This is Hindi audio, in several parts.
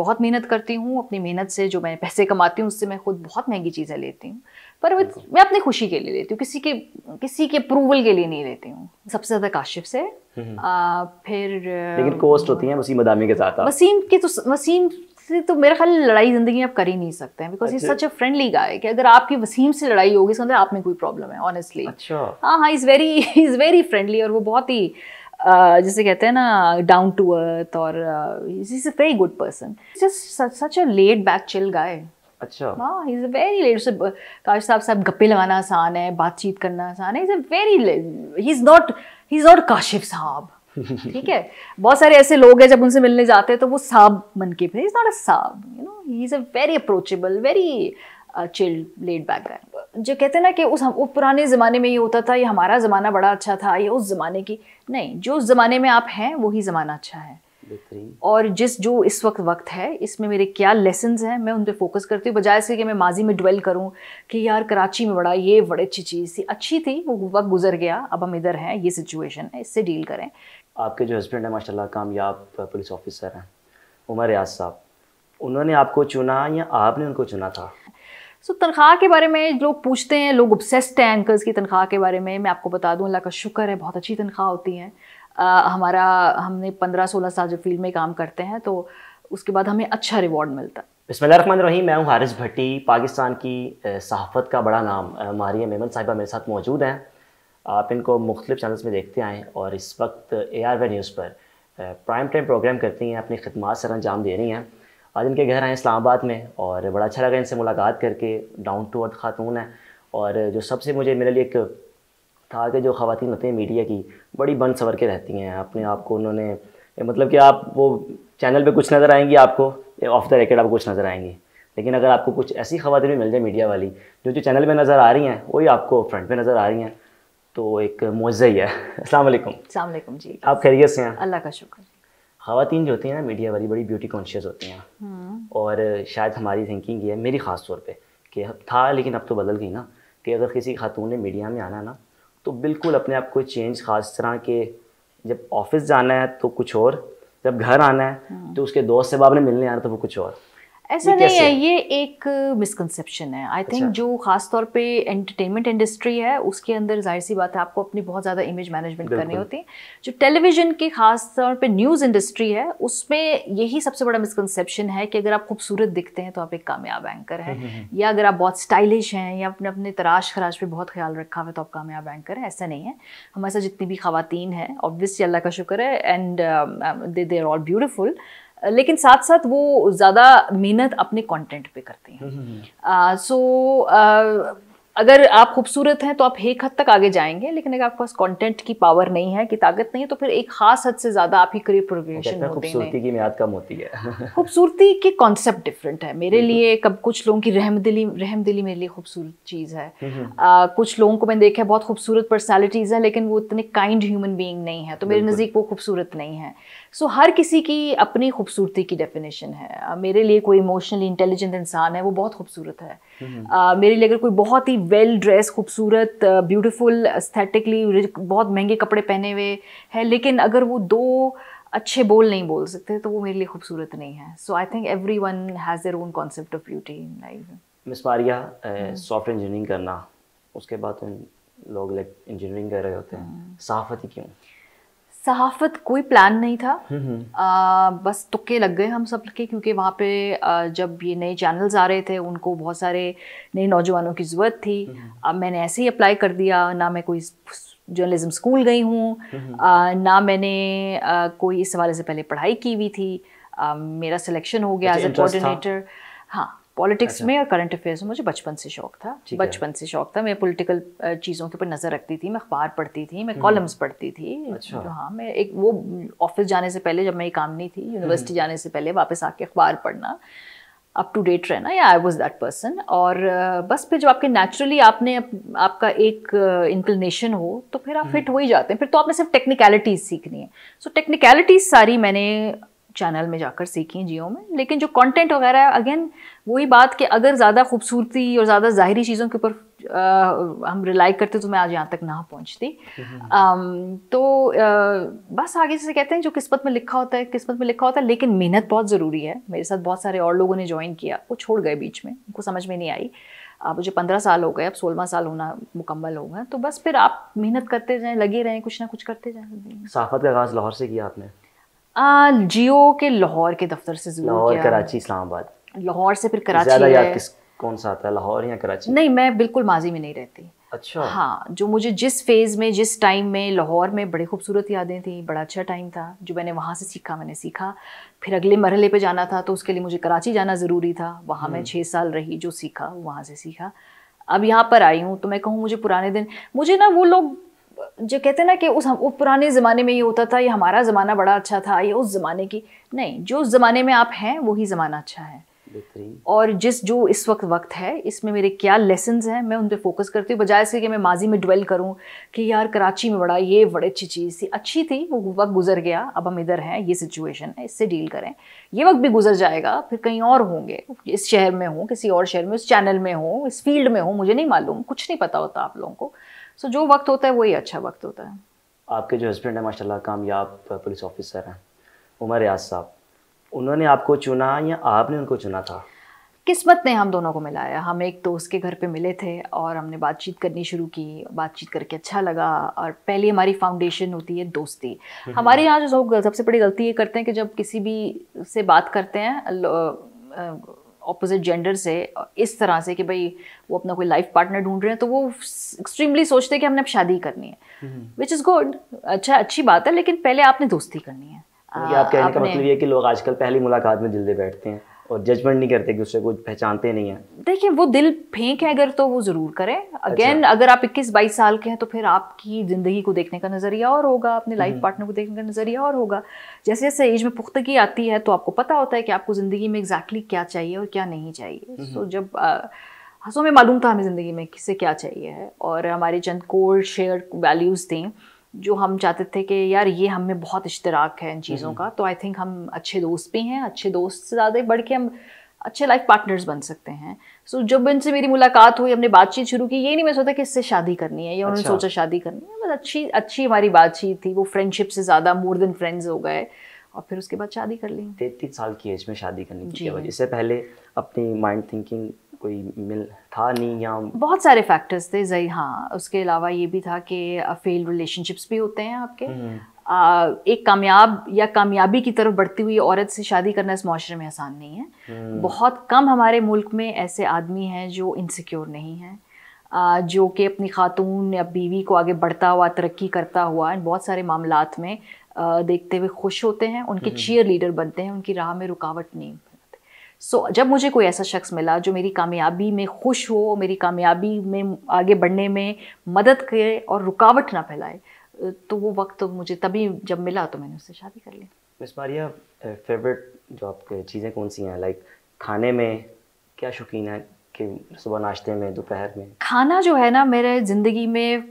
बहुत मेहनत करती हूँ अपनी मेहनत से जो मैं पैसे कमाती हूँ उससे मैं खुद बहुत महंगी चीज़ें लेती हूँ पर मैं अपनी खुशी के लिए लेती हूँ किसी के किसी के अप्रूवल के लिए नहीं लेती हूँ सबसे ज़्यादा काशिफ से हम्म, हम्म। आ, फिर लेकिन कोस्ट होती है वसीम अदामी के साथ वसीम के तो वसीम से तो मेरा ख्याल लड़ाई ज़िंदगी में आप कर ही नहीं सकते हैं because is such a friendly guy कि अगर आपकी वसीम से लड़ाई होगी इसका मतलब आप में कोई प्रॉब्लम है ऑनेस्टली अच्छा। हाँ हाँ is very is very friendly और वो बहुत ही Uh, जैसे कहते हैं ना डाउन टू अर्थ और is a very good person just such a laid back chill guy अच्छा हाँ इज अ वेरी लेट काश साहब साहब गप्पे लगाना आसान है बातचीत करना आसान है is a very he is not he is not Kashif sahab ठीक है बहुत सारे ऐसे लोग हैं जब उनसे मिलने जाते हैं तो वो साहब मन के इज नॉट अ साहब you know he is a very approachable very chill laid back guy जो कहते हैं ना कि उस वो पुराने ज़माने में ये होता था ये हमारा ज़माना बड़ा अच्छा था ये उस ज़माने की नहीं जो उस ज़माने में आप हैं वही ज़माना अच्छा है और जिस जो इस वक्त वक्त है इसमें मेरे क्या लेसन हैं मैं उन पर फोकस करती हूँ बजाय इसके कि मैं माजी में डवेल करूँ कि यार कराची में बड़ा ये बड़ी अच्छी चीज़ थी अच्छी थी वो वक्त गुजर गया अब हम इधर हैं ये सिचुएशन है इससे डील करें आपके जो हस्बैंड हैं माशा कामयाब पुलिस ऑफिसर हैं उमर रियाज साहब उन्होंने आपको चुना या आपने उनको चुना था सो so, तनख्वाह के बारे में लोग पूछते हैं लोग उपसेस्ट हैं एंकर्स की तनख्वाह के बारे में मैं आपको बता दूं अल्लाह का शुक्र है बहुत अच्छी तनख्वाह होती है हमारा हमने पंद्रह सोलह साल जब फील्ड में काम करते हैं तो उसके बाद हमें अच्छा रिवॉर्ड मिलता है बसमान रही मैं हूँ हारिस भट्टी पाकिस्तान की सहाफ़त का बड़ा नाम मारिया मेमन साहिबा मेरे साथ मौजूद हैं आप इनको मुख्तलिफ चैनल्स में देखते आएँ और इस वक्त ए आर वे न्यूज़ पर प्राइम टाइम प्रोग्राम करती हैं अपनी खदमात सर अंजाम दे रही हैं आज इनके घर आए इस्लामाबाद में और बड़ा अच्छा लगा इनसे मुलाकात करके डाउन टू अर्थ खातून है और जो सबसे मुझे मेरे लिए एक था कि जो खातन होती हैं मीडिया की बड़ी बन सवर के रहती हैं अपने आप को उन्होंने मतलब कि आप वो चैनल पे कुछ नज़र आएंगी आपको ऑफ द रेकेट आपको कुछ नज़र आएंगी लेकिन अगर आपको कुछ ऐसी खवतिन भी मिल जाए मीडिया वाली जो जो चैनल में नज़र आ रही हैं वही आपको फ्रंट पे नज़र आ रही हैं तो एक मुआवजा ही है असल जी आप खैरियत से हैं अल्लाह का शुक्र खातन जो होती हैं ना मीडिया वाली बड़ी ब्यूटी कॉन्शियस होती हैं हम्म। और शायद हमारी थिंकिंग ये है मेरी ख़ास तौर पर कि था लेकिन अब तो बदल गई ना कि अगर किसी खातून ने मीडिया में आना ना तो बिल्कुल अपने आप को चेंज खास तरह के जब ऑफिस जाना है तो कुछ और जब घर आना है हम्म। तो उसके दोस्त से ने मिलने आना तो वो कुछ और ऐसा नहीं है ये एक मिसकनसेप्शन है आई थिंक अच्छा। जो खास तौर पे एंटरटेनमेंट इंडस्ट्री है उसके अंदर जाहिर सी बात है आपको अपनी बहुत ज़्यादा इमेज मैनेजमेंट करनी होती है जो टेलीविजन की खास तौर पे न्यूज़ इंडस्ट्री है उसमें यही सबसे बड़ा मिसकनसेप्शन है कि अगर आप खूबसूरत दिखते हैं तो आप एक कामयाब एंकर हैं हम्म, हम्म, हम्म। या अगर आप बहुत स्टाइलिश हैं या अपने अपने तराश खराश पर बहुत ख्याल रखा हुआ तो आप कामयाब एंकर हैं ऐसा नहीं है हमारे साथ जितनी भी खातन हैं ऑब्वियसली अल्लाह का शुक्र है and they are all beautiful लेकिन साथ साथ वो ज़्यादा मेहनत अपने कंटेंट पे करते हैं सो हम्म, uh, हम्म, हम्म। so, uh, अगर आप खूबसूरत हैं तो आप एक हद तक आगे जाएंगे लेकिन अगर आपके पास कंटेंट की पावर नहीं है कि ताकत नहीं है तो फिर एक खास हद से ज्यादा आप ही करियर प्रोग्रेशन खूबसूरती की मियाद कम होती है खूबसूरती के कॉन्सेप्ट डिफरेंट है मेरे लिए कब कुछ लोगों की रहमदिली रहमदिली मेरे लिए खूबसूरत चीज़ है हम्म, हम्म। आ, कुछ लोगों को मैंने देखा है बहुत खूबसूरत पर्सनैलिटीज़ हैं लेकिन वो इतने काइंड ह्यूमन बींग नहीं है तो मेरे नज़दीक वो खूबसूरत नहीं है सो हर किसी की अपनी खूबसूरती की डेफिनेशन है मेरे लिए कोई इमोशनली इंटेलिजेंट इंसान है वो बहुत खूबसूरत है हम्म। मेरे लिए अगर कोई बहुत ही वेल ड्रेस खूबसूरत ब्यूटीफुल एस्थेटिकली बहुत महंगे कपड़े पहने हुए है लेकिन अगर वो दो अच्छे बोल नहीं बोल सकते तो वो मेरे लिए खूबसूरत नहीं है so I think every one has their own concept of beauty in life miss Maria soft engineering करना उसके बाद लोग लाइक इंजीनियरिंग कर रहे होते हैं ही हम्म। क्यों सहाफत कोई प्लान नहीं था हम्म, हम्म। आ, बस तुक्के लग गए हम सब के क्योंकि वहाँ पे आ, जब ये नए चैनल्स आ रहे थे उनको बहुत सारे नए नौजवानों की ज़रूरत थी अब हम्म, मैंने ऐसे ही अप्लाई कर दिया ना मैं कोई जर्नलिज्म स्कूल गई हूँ ना मैंने आ, कोई इस हवाले से पहले पढ़ाई की हुई थी आ, मेरा सिलेक्शन हो गया एज ए कोऑर्डिनेटर हाँ पॉलिटिक्स अच्छा। में और करंट अफेयर्स में मुझे बचपन से शौक था बचपन से शौक था मैं पॉलिटिकल चीज़ों के ऊपर नज़र रखती थी मैं अखबार पढ़ती थी मैं कॉलम्स हम्म। पढ़ती थी अच्छा। तो हाँ मैं एक वो ऑफिस mm, जाने से पहले जब मैं ये काम नहीं थी यूनिवर्सिटी हम्म। जाने से पहले वापस आके अखबार पढ़ना अप टू डेट रहना या आई वॉज दैट पर्सन और बस फिर जब आपके नेचुरली आपने आपका एक इंक्लिनेशन हो तो फिर आप फिट हम्म। हो ही जाते हैं फिर तो आपने सिर्फ टेक्निकलिटीज़ सीखनी है सो टेक्निकलिटीज़ सारी मैंने चैनल में जाकर सीखें जियो में लेकिन जो कंटेंट वगैरह है अगेन वही बात कि अगर ज़्यादा खूबसूरती और ज़्यादा ज़ाहरी चीज़ों के ऊपर हम रिलाई करते तो मैं आज यहाँ तक ना पहुँचती हम्म। तो आ, बस आगे से कहते हैं जो किस्मत में लिखा होता है किस्मत में लिखा होता है लेकिन मेहनत बहुत ज़रूरी है मेरे साथ बहुत सारे और लोगों ने ज्वाइन किया वो छोड़ गए बीच में उनको समझ में नहीं आई अब मुझे पंद्रह साल हो गए अब सोलह साल होना मुकम्मल हो गए तो बस फिर आप मेहनत करते जाएँ लगे रहें कुछ ना कुछ करते जाएँ साफत का आगाज़ लाहौर से किया आपने जियो के लाहौर के दफ्तर से लाहौर कराची इस्लामाबाद लाहौर से फिर कराची याद किस कौन सा आता है लाहौर या कराची नहीं मैं बिल्कुल माजी में नहीं रहती अच्छा हाँ जो मुझे जिस फेज़ में जिस टाइम में लाहौर में बड़े खूबसूरत यादें थी बड़ा अच्छा टाइम था जो मैंने वहाँ से सीखा मैंने सीखा फिर अगले मरहले पे जाना था तो उसके लिए मुझे कराची जाना ज़रूरी था वहाँ मैं हम्म। छः साल रही जो सीखा वहाँ से सीखा अब यहाँ पर आई हूँ तो मैं कहूँ मुझे पुराने दिन मुझे ना वो लोग जो कहते हैं ना कि उस हम वो पुराने ज़माने में ये होता था ये हमारा ज़माना बड़ा अच्छा था ये उस ज़माने की नहीं जो उस ज़माने में आप हैं वही ज़माना अच्छा है और जिस जो इस वक्त वक्त है इसमें मेरे क्या लेसन हैं मैं उन पर फोकस करती हूँ बजाय इसके कि मैं माजी में डवेल करूँ कि यार कराची में बड़ा ये बड़ी अच्छी चीज़ थी अच्छी थी वो वक्त गुजर गया अब हम इधर हैं ये सिचुएशन है इससे डील करें ये वक्त भी गुजर जाएगा फिर कहीं और होंगे इस शहर में हों किसी और शहर में उस चैनल में हों इस फील्ड में हों मुझे नहीं मालूम कुछ नहीं पता होता आप लोगों को सो जो वक्त होता है वही अच्छा वक्त होता है आपके जो हस्बैंड हैं माशाल्लाह कामयाब पुलिस ऑफिसर हैं उमर रियाज साहब उन्होंने आपको चुना या आपने उनको चुना था किस्मत ने हम दोनों को मिलाया हम एक दोस्त के घर पे मिले थे और हमने बातचीत करनी शुरू की बातचीत करके अच्छा लगा और पहली हमारी फाउंडेशन होती है दोस्ती हमारे यहाँ जो सबसे बड़ी गलती ये करते हैं कि जब किसी भी से बात करते हैं अपोजिट जेंडर से इस तरह से कि भाई वो अपना कोई लाइफ पार्टनर ढूंढ रहे हैं तो वो एक्सट्रीमली सोचते हैं कि हमने अब शादी करनी है विच इज़ गुड अच्छा अच्छी बात है लेकिन पहले आपने दोस्ती करनी है आप कहने का मतलब ये कि लोग आजकल पहली मुलाकात में जल्दी बैठते हैं और जजमेंट नहीं करते कि उससे कुछ पहचानते नहीं है देखिए वो दिल फेंक है अगर तो वो ज़रूर करें अगेन अच्छा। अगर आप 21 बाईस साल के हैं तो फिर आपकी ज़िंदगी को देखने का नज़रिया और होगा अपने लाइफ पार्टनर हम्म। को देखने का नज़रिया और होगा जैसे जैसे एज में पुख्तगी आती है तो आपको पता होता है कि आपको ज़िंदगी में एग्जैक्टली क्या चाहिए और क्या नहीं चाहिए सो हम्म। जब हंसों में मालूम था हमें ज़िंदगी में किसे क्या चाहिए है और हमारे चंद कोर शेयर वैल्यूज़ थी जो हम चाहते थे कि यार ये हम में बहुत इश्तराक है इन हम्म। चीज़ों का तो आई थिंक हम अच्छे दोस्त भी हैं अच्छे दोस्त से ज़्यादा बढ़ के हम अच्छे लाइफ पार्टनर्स बन सकते हैं सो so, जब इनसे मेरी मुलाकात हुई हमने बातचीत शुरू की ये नहीं मैं सोचा कि इससे शादी करनी है या उन्होंने अच्छा। सोचा शादी करनी है बस अच्छी अच्छी हमारी बातचीत थी वो फ्रेंडशिप से ज़्यादा मोर देन फ्रेंड्स हो गए और फिर उसके बाद शादी कर ली तैतीस साल की एज में शादी करनी थी इससे पहले अपनी माइंड थिंकिंग कोई मिल था नहीं या बहुत सारे फैक्टर्स थे जही हाँ उसके अलावा ये भी था कि फेल रिलेशनशिप्स भी होते हैं आपके आ, हम्म, हम्म। एक कामयाब या कामयाबी की तरफ बढ़ती हुई औरत से शादी करना इस माशरे में आसान नहीं है हम्म। बहुत कम हमारे मुल्क में ऐसे आदमी हैं जो इनसिक्योर नहीं हैं जो कि अपनी खातून या बीवी को आगे बढ़ता हुआ तरक्की करता हुआ इन बहुत सारे मामला में देखते हुए खुश होते हैं उनके चीयर लीडर बनते हैं उनकी राह में रुकावट नहीं सो so, जब मुझे कोई ऐसा शख्स मिला जो मेरी कामयाबी में खुश हो मेरी कामयाबी में आगे बढ़ने में मदद करे और रुकावट ना फैलाए तो वो वक्त तो मुझे तभी जब मिला तो मैंने उससे शादी कर ली मिस मारिया फेवरेट जो आपके चीज़ें कौन सी हैं लाइक खाने में क्या शौकीन है कि सुबह नाश्ते में दोपहर में खाना जो है ना मेरे ज़िंदगी में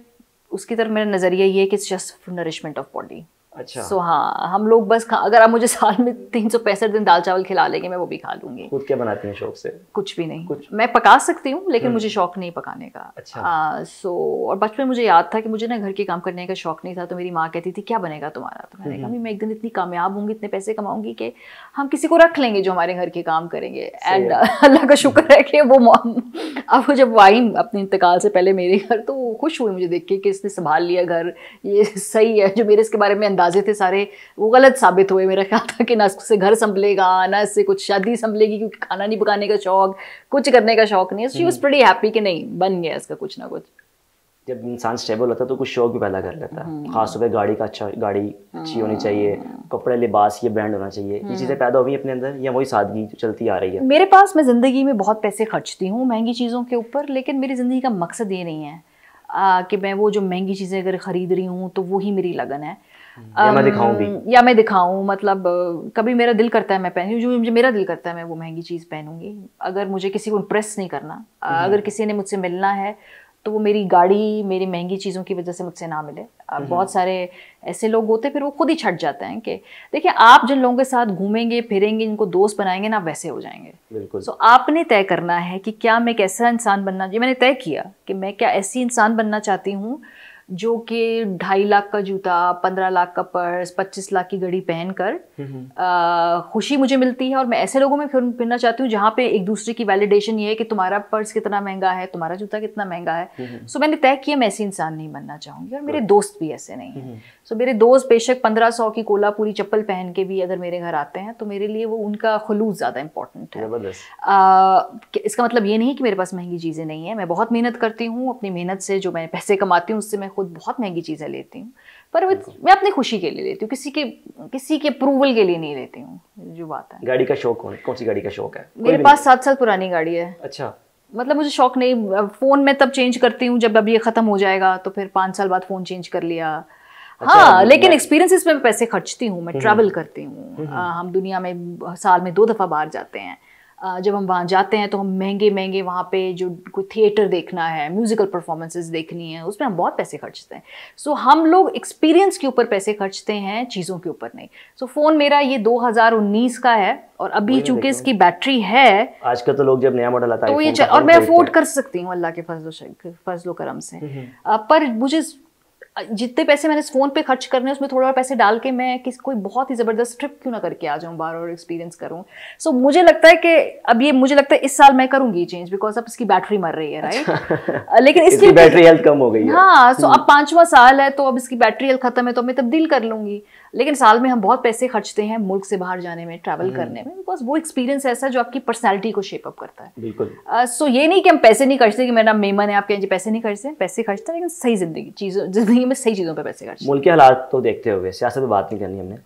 उसकी तरफ मेरा नज़रिया ये कि जस्ट नरिशमेंट ऑफ बॉडी अच्छा सो so, हाँ हम लोग बस खा अगर आप मुझे साल में तीन सौ पैंसठ दिन दाल चावल खिला लेंगे मैं वो भी खा लूंगी खुद क्या बनाती हैं शौक से कुछ भी नहीं कुछ मैं पका सकती हूँ लेकिन हम्म। मुझे शौक नहीं पकाने का अच्छा आ, हाँ, सो और बचपन मुझे याद था कि मुझे ना घर के काम करने का शौक नहीं था तो मेरी माँ कहती थी क्या बनेगा तुम्हारा तो मैंने कहा हम्म। मैं एक दिन इतनी कामयाब होंगी इतने पैसे कमाऊंगी कि हम किसी को रख लेंगे जो हमारे घर के काम करेंगे एंड अल्लाह का शुक्र हम्म। है कि वो अब जब आई अपने इंतकाल से पहले मेरे घर तो खुश हुई मुझे देख के कि इसने संभाल लिया घर ये सही है जो मेरे इसके बारे में अंदाज अंदाजे थे सारे वो गलत साबित हुए मेरा ख्याल था कि ना इससे घर संभलेगा ना इससे कुछ शादी संभलेगी क्योंकि खाना नहीं पकाने का शौक कुछ करने का शौक नहीं शी वॉज बड़ी हैप्पी कि नहीं बन गया इसका कुछ ना कुछ जब इंसान स्टेबल होता है तो कुछ शौक भी पैदा कर लेता है हम्म। खास तौर पर गाड़ी का अच्छा गाड़ी अच्छी होनी हाँ। चाहिए कपड़े लिबास ये ब्रांड होना चाहिए ये चीज़ें हम्म। पैदा हुई अपने अंदर या वही सादगी चलती आ रही है मेरे पास मैं ज़िंदगी में बहुत पैसे खर्चती हूँ महंगी चीज़ों के ऊपर लेकिन मेरी ज़िंदगी का मकसद ये नहीं है आ, कि मैं वो जो महंगी चीज़ें अगर ख़रीद रही हूँ तो वही मेरी लगन है या मैं um, या मैं दिखाऊं मतलब uh, कभी मेरा दिल करता है मैं पहनूं जो मुझे मेरा दिल करता है मैं वो महंगी चीज़ पहनूंगी अगर मुझे किसी को इम्प्रेस नहीं करना uh, हम्म। अगर किसी ने मुझसे मिलना है तो वो मेरी गाड़ी मेरी महंगी चीज़ों की वजह से मुझसे ना मिले uh, हम्म। बहुत सारे ऐसे लोग होते हैं फिर वो खुद ही छट जाते हैं कि देखिए आप जिन लोगों के साथ घूमेंगे फिरेंगे इनको दोस्त बनाएंगे ना वैसे हो जाएंगे बिल्कुल सो so, आपने तय करना है कि क्या मैं एक ऐसा इंसान बनना चाहिए मैंने तय किया कि मैं क्या ऐसी इंसान बनना चाहती हूँ जो कि ढाई लाख का जूता पंद्रह लाख का पर्स पच्चीस लाख की घड़ी पहनकर खुशी मुझे मिलती है और मैं ऐसे लोगों में फिर फिरना चाहती हूँ जहाँ पे एक दूसरे की वैलिडेशन ये है कि तुम्हारा पर्स कितना महंगा है तुम्हारा जूता कितना महंगा है सो मैंने तय किया मैं ऐसे इंसान नहीं बनना चाहूँगी और मेरे दोस्त भी ऐसे नहीं है सो मेरे दोस्त बेशक पंद्रह सौ की कोल्हापुरी चप्पल पहन के भी अगर मेरे घर आते हैं तो मेरे लिए वो उनका खलूस ज़्यादा इंपॉर्टेंट है आ, इसका मतलब ये नहीं कि मेरे पास महंगी चीज़ें नहीं है मैं बहुत मेहनत करती हूँ अपनी मेहनत से जो मैं पैसे कमाती हूँ उससे मैं खुद बहुत महंगी चीज़ें लेती हूँ पर मैं अपनी खुशी के लिए लेती हूँ किसी के किसी के अप्रूवल के लिए नहीं लेती हूँ जो बात है गाड़ी का शौक कौन सी गाड़ी का शौक है मेरे पास सात साल पुरानी गाड़ी है अच्छा मतलब मुझे शौक नहीं फ़ोन मैं तब चेंज करती हूँ जब अब ये ख़त्म हो जाएगा तो फिर पाँच साल बाद फ़ोन चेंज कर लिया अच्छा, हाँ लेकिन एक्सपीरियंसिस पे पैसे खर्चती हूँ मैं ट्रैवल हम्म, हम्म। करती हूँ हम्म, हम दुनिया में साल में दो दफ़ा बाहर जाते हैं जब हम वहाँ जाते हैं तो हम महंगे महंगे वहाँ पे जो कोई थिएटर देखना है म्यूज़िकल परफॉर्मेंसेस देखनी है उसमें हम बहुत पैसे खर्चते हैं सो so, हम लोग एक्सपीरियंस के ऊपर पैसे खर्चते हैं चीज़ों के ऊपर नहीं सो so, फ़ोन मेरा ये 2019 का है और अभी चूंकि इसकी बैटरी है आज का तो लोग जब नया मॉडल आता है तो ये और मैं अफोर्ड कर सकती हूँ अल्लाह के फजलो फजलो करम से पर मुझे जितने पैसे मैंने इस फ़ोन पे खर्च करने उसमें थोड़ा पैसे डाल के मैं किस कोई बहुत ही ज़बरदस्त ट्रिप क्यों ना करके आ जाऊँ बार और एक्सपीरियंस करूँ सो so, मुझे लगता है कि अब ये मुझे लगता है इस साल मैं करूँगी चेंज बिकॉज अब इसकी बैटरी मर रही है राइट right? अच्छा। लेकिन इसकी इसकी बैटरी हेल्थ कम हो गई है हाँ सो so हम्म। अब पाँचवा साल है तो अब इसकी बैटरी हेल्थ खत्म है तो मैं तब्दील कर लूँगी लेकिन साल में हम बहुत पैसे खर्चते हैं मुल्क से बाहर जाने में ट्रैवल हम्म। करने में बिकॉज वो एक्सपीरियंस ऐसा जो आपकी पर्सनैलिटी को शेपअप करता है बिल्कुल सो ये नहीं कि हम पैसे नहीं खर्चते कि मेरा मेमन है आपके पैसे नहीं खर्चते पैसे खर्चते लेकिन सही जिंदगी चीज़ जिंदगी में सही चीज़ों पर पैसे खर्च मुल्क के हालात तो देखते हुए सियासत पर बात नहीं करनी हमने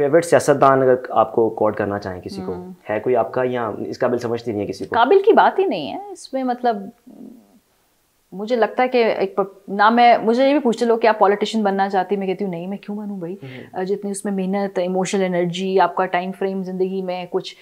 फेवरेट सियासतदान अगर आपको कॉड करना चाहें किसी को हम्म। है कोई आपका या इस काबिल समझती नहीं है किसी को काबिल की बात ही नहीं है इसमें मतलब मुझे लगता है कि एक ना मैं मुझे ये भी पूछते लोग कि आप पॉलिटिशियन बनना चाहती मैं कहती हूँ नहीं मैं क्यों बनूँ भाई हम्म। जितनी उसमें मेहनत इमोशनल एनर्जी आपका टाइम फ्रेम ज़िंदगी में कुछ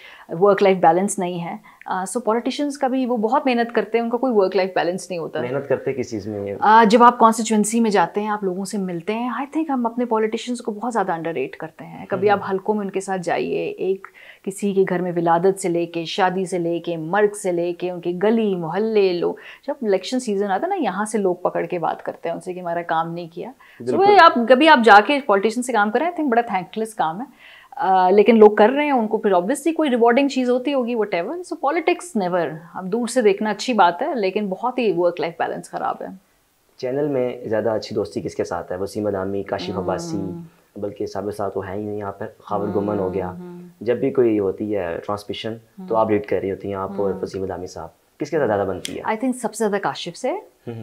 वर्क लाइफ बैलेंस नहीं है सो uh, पॉलिटिशियंस so का भी वो बहुत मेहनत करते हैं उनका कोई वर्क लाइफ बैलेंस नहीं होता मेहनत करते किस चीज़ में uh, जब आप कॉन्स्टिट्यूंसी में जाते हैं आप लोगों से मिलते हैं आई थिंक हम अपने पॉलिटिशियंस को बहुत ज़्यादा अंडर करते हैं कभी हम्म। आप हल्कों में उनके साथ जाइए एक किसी के घर में विलादत से लेके शादी से लेके मर्ग से लेके उनके गली मोहल्ले लोग जब इलेक्शन सीजन आता है ना यहाँ से लोग पकड़ के बात करते हैं उनसे कि हमारा काम नहीं किया सो so, आप कभी आप जाके पॉलिटिशियन से काम करें आई थिंक बड़ा थैंकलेस काम है लेकिन लोग कर रहे हैं उनको फिर ऑब्वियसली कोई रिवॉर्डिंग चीज़ होती होगी whatever so politics never अब दूर से देखना अच्छी बात है लेकिन बहुत ही वर्क लाइफ बैलेंस ख़राब है चैनल में ज़्यादा अच्छी दोस्ती किसके साथ है वसीम अदामी काशिफ अब्बासी हम्म। बल्कि साबिर साहब तो है ही नहीं यहाँ पर खावर हम्म, गुमन हो गया हम्म, जब भी कोई होती है ट्रांसमिशन तो आप रीड कर रही होती हैं आप और वसीम अदामी साहब किसके साथ ज़्यादा बनती है आई थिंक सबसे ज़्यादा काशिफ से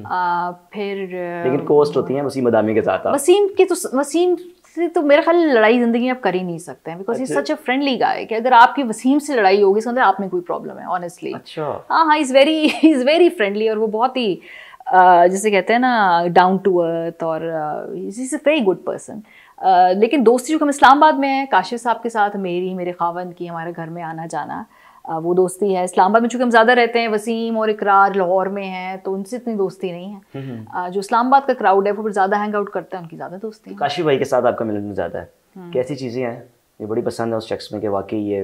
आ, फिर लेकिन कोस्ट होती है वसीम अदामी के साथ वसीम के तो वसीम से तो मेरा ख्याल लड़ाई ज़िंदगी में आप कर ही नहीं सकते हैं because is such a friendly guy कि अगर आपकी वसीम से लड़ाई होगी इसका मतलब आप में कोई प्रॉब्लम है ऑनेस्टली अच्छा। हाँ हाँ is very is very friendly और वो बहुत ही जैसे कहते हैं ना डाउन टू अर्थ और is a very good person लेकिन दोस्ती जो हम इस्लामाबाद में हैं काशिफ साहब के साथ मेरी मेरे खावन की हमारे घर में आना जाना वो दोस्ती है इस्लामाबाद में चूंकि हम ज़्यादा रहते हैं वसीम और इकरार लाहौर में हैं तो उनसे इतनी दोस्ती नहीं है हम्म, हम्म। जो इस्लामाबाद का क्राउड है वो ज़्यादा हैंग आउट करता है उनकी ज़्यादा दोस्ती है काशी भाई के साथ आपका मिलना ज़्यादा है हम्म। कैसी चीज़ें हैं ये बड़ी पसंद है उस शख्स में कि वाकई ये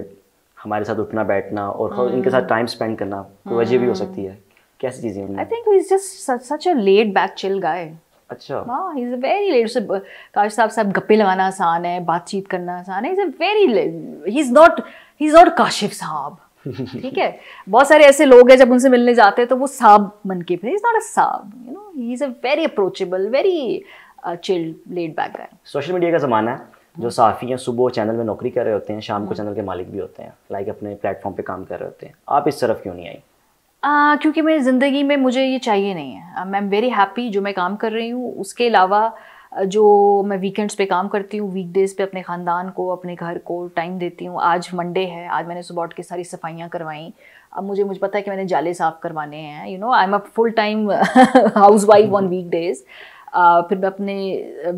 हमारे साथ उठना बैठना और इनके साथ टाइम स्पेंड करना वजह भी हो सकती है कैसी चीज़ें I think is just such a laid back chill guy अच्छा हाँ इज अ वेरी लेट से काश साहब साहब गप्पे लगाना आसान है बातचीत करना आसान है is a very he is not he is not Kashif sahab ठीक है बहुत सारे ऐसे लोग हैं जब उनसे मिलने जाते हैं तो वो साब बन के फिर इज नॉट अ साब you know he is a very approachable very chilled laid back guy social media का ज़माना है जो साफ़ी हैं सुबह चैनल में नौकरी कर रहे होते हैं शाम को चैनल हम्म। के मालिक भी होते हैं लाइक अपने प्लेटफॉर्म पे काम कर रहे होते हैं आप इस तरफ क्यों नहीं आई आ, क्योंकि मेरी ज़िंदगी में मुझे ये चाहिए नहीं है आई एम वेरी हैप्पी जो मैं काम कर रही हूँ उसके अलावा जो मैं वीकेंड्स पे काम करती हूँ वीकडेज़ पे अपने ख़ानदान को अपने घर को टाइम देती हूँ आज मंडे है आज मैंने सुबह उठ के सारी सफाइयाँ करवाई अब मुझे मुझे पता है कि मैंने जाले साफ़ करवाने हैं you know I am a full time housewife on weekdays फिर मैं अपने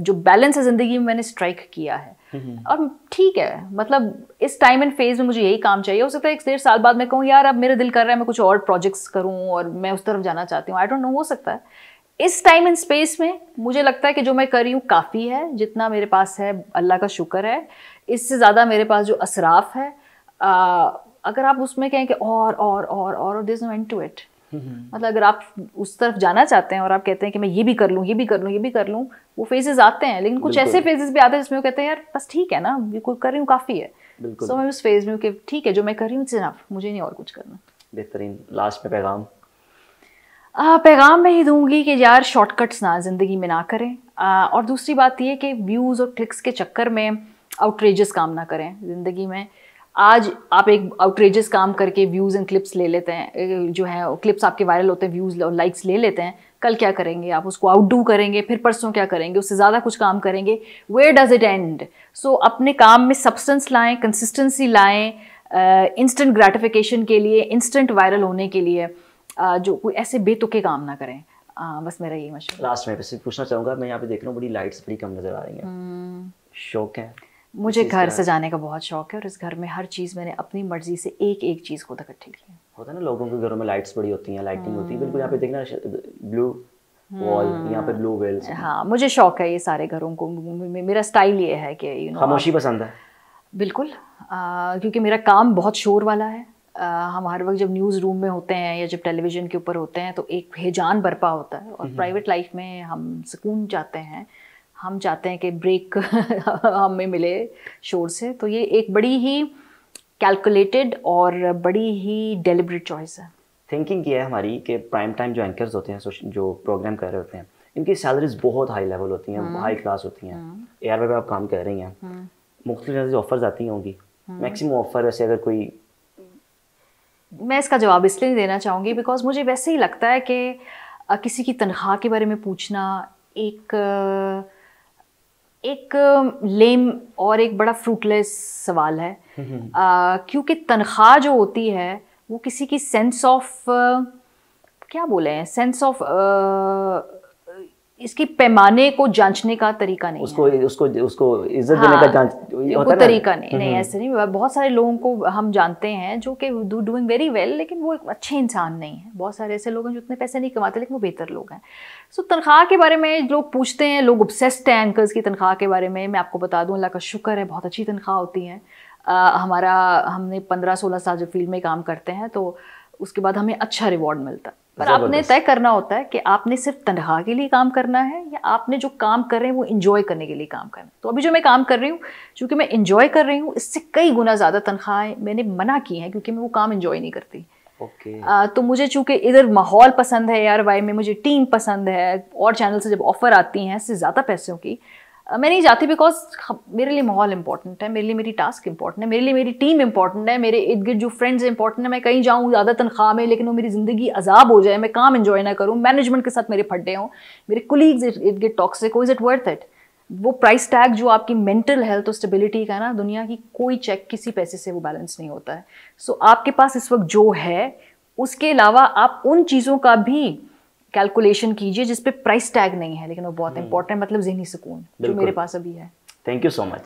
जो बैलेंस है ज़िंदगी में मैंने स्ट्राइक किया है और हम्म। ठीक है मतलब इस टाइम एंड फेज में मुझे यही काम चाहिए हो सकता है एक डेढ़ साल बाद मैं कहूँ यार अब मेरा दिल कर रहा है मैं कुछ और प्रोजेक्ट्स करूँ और मैं उस तरफ जाना चाहती हूँ आई डोंट नो हो सकता है इस टाइम एंड स्पेस में मुझे लगता है कि जो मैं कर रही हूँ काफ़ी है जितना मेरे पास है अल्लाह का शुक्र है इससे ज़्यादा मेरे पास जो असराफ है आ, अगर आप उसमें कहें कि और और और और this no end to it मतलब अगर आप उस तरफ जाना चाहते हैं और आप कहते हैं कि मैं ये भी कर लूँ ये भी कर लूँ ये भी कर लूँ वो फेजेज आते हैं लेकिन कुछ ऐसे फेजेस भी आते हैं जिसमें वो कहते हैं यार बस ठीक है ना ये कर रही हूँ काफ़ी है सो so, मैं उस फेज में कि ठीक है जो मैं कर रही हूँ जनाफ मुझे नहीं और कुछ करना बेहतरीन लास्ट में पैगाम आ, पैगाम मैं ही दूंगी कि यार शॉर्टकट्स ना ज़िंदगी में ना करें आ, और दूसरी बात ये कि व्यूज़ और क्लिक्स के चक्कर में आउटरेजस काम ना करें ज़िंदगी में आज आप एक आउटरेजस काम करके व्यूज़ एंड क्लिप्स ले लेते हैं जो है क्लिप्स आपके वायरल होते हैं व्यूज़ और लाइक्स ले लेते हैं कल क्या करेंगे आप उसको आउटडू करेंगे फिर परसों क्या करेंगे उससे ज़्यादा कुछ काम करेंगे where does it end so अपने काम में सब्सटेंस लाएँ कंसिस्टेंसी लाएँ इंस्टेंट ग्रेटिफिकेशन के लिए इंस्टेंट वायरल होने के लिए जो कोई ऐसे बेतुके काम ना करें आ, बस मेरा यही मशहूर लास्ट में बस पूछना चाहूँगा मैं यहाँ पे देख रहा हूँ बड़ी लाइट्स बड़ी कम नज़र आ रही हैं हम्म। शौक है मुझे घर सजाने का बहुत शौक है और इस घर में हर चीज़ मैंने अपनी मर्जी से एक एक चीज़ खुद इकट्ठी की होता है ना लोगों के घरों में लाइट्स बड़ी होती हैं लाइटिंग होती है बिल्कुल यहाँ पे देखना ब्लू वॉल यहाँ पे ब्लू वेल्स हाँ मुझे शौक है ये सारे घरों को मेरा स्टाइल ये है कि यू नो खामोशी पसंद है बिल्कुल क्योंकि मेरा काम बहुत शोर वाला है हम हर वक्त जब न्यूज़ रूम में होते हैं या जब टेलीविज़न के ऊपर होते हैं तो एक हेजान बरपा होता है और प्राइवेट हम्म, लाइफ हम्म, हम्म। में हम सुकून चाहते हैं हम चाहते हैं कि ब्रेक हमें मिले शोर से तो ये एक बड़ी ही कैलकुलेटेड और बड़ी ही डेलिब्रेट चॉइस है थिंकिंग ये है हमारी कि प्राइम टाइम जो एंकर्स होते हैं जो प्रोग्राम कर रहे होते हैं इनकी सैलरीज बहुत हाई लेवल होती हैं हाई क्लास होती हैं ए आर आप काम कर रही हैं मुख्तलिफ ऑफर्स आती होंगी मैक्सिमम ऑफर ऐसे अगर कोई मैं इसका जवाब इसलिए नहीं देना चाहूँगी बिकॉज मुझे वैसे ही लगता है कि किसी की तनख्वाह के बारे में पूछना एक एक लेम और एक बड़ा फ्रूटलेस सवाल है क्योंकि तनख्वाह जो होती है वो किसी की सेंस ऑफ क्या बोले हैं सेंस ऑफ इसके पैमाने को जांचने का तरीका नहीं उसको है। उसको उसको इज्जत हाँ, देने का हाँ, जांच होता है तरीका नहीं हम्म, नहीं हम्म। ऐसे नहीं बहुत सारे लोगों को हम जानते हैं जो कि डू डूइंग वेरी वेल लेकिन वो एक अच्छे इंसान नहीं है बहुत सारे ऐसे लोग हैं जो इतने पैसे नहीं कमाते लेकिन वो बेहतर लोग हैं सो तनख्वाह के बारे में लोग पूछते हैं लोग ऑब्सेस्ड हैं एंकर्स की तनख्वाह के बारे में मैं आपको बता दूँ अल्लाह का शुक्र है बहुत अच्छी तनख्वाह होती है हमारा हमने पंद्रह सोलह साल जब फील्ड में काम करते हैं तो उसके बाद हमें अच्छा रिवॉर्ड मिलता है पर आपने तय करना होता है कि आपने सिर्फ तनखा के लिए काम करना है या आपने जो काम कर रहे हैं वो इन्जॉय करने के लिए काम करना है तो अभी जो मैं काम कर रही हूँ चूँकि मैं इंजॉय कर रही हूँ इससे कई गुना ज़्यादा तनख्वाहें मैंने मना की हैं क्योंकि मैं वो काम इंजॉय नहीं करती okay. आ, तो मुझे चूँकि इधर माहौल पसंद है यार वाई में मुझे टीम पसंद है और चैनल से जब ऑफ़र आती हैं इससे ज़्यादा पैसों की मैं नहीं जाती बिकॉज मेरे लिए माहौल इंपॉर्टेंट है मेरे लिए मेरी टास्क इंपॉर्टेंट है मेरे लिए मेरी टीम इंपॉर्टेंट है मेरे इर्द गिर्द जो फ्रेंड्स इंपॉर्टेंट है मैं कहीं जाऊँ ज़्यादा तनख्वाह में लेकिन वो मेरी ज़िंदगी अजाब हो जाए मैं काम इन्जॉय ना करूँ मैनेजमेंट के साथ मेरे फड्डे हों मेरे कुलीग्स इर्द गिर्द टॉक्सिक हो इज़ इट वर्थ इट वो प्राइस टैग जो आपकी मेंटल हेल्थ और स्टेबिलिटी का है ना दुनिया की कोई चेक किसी पैसे से वो बैलेंस नहीं होता है सो so, आपके पास इस वक्त जो है उसके अलावा आप उन चीज़ों का भी कैलकुलेशन कीजिए जिस पे प्राइस टैग नहीं है लेकिन वो बहुत इंपॉर्टेंट हम्म। मतलब जहनी सुकून जो मेरे पास अभी है थैंक यू सो मच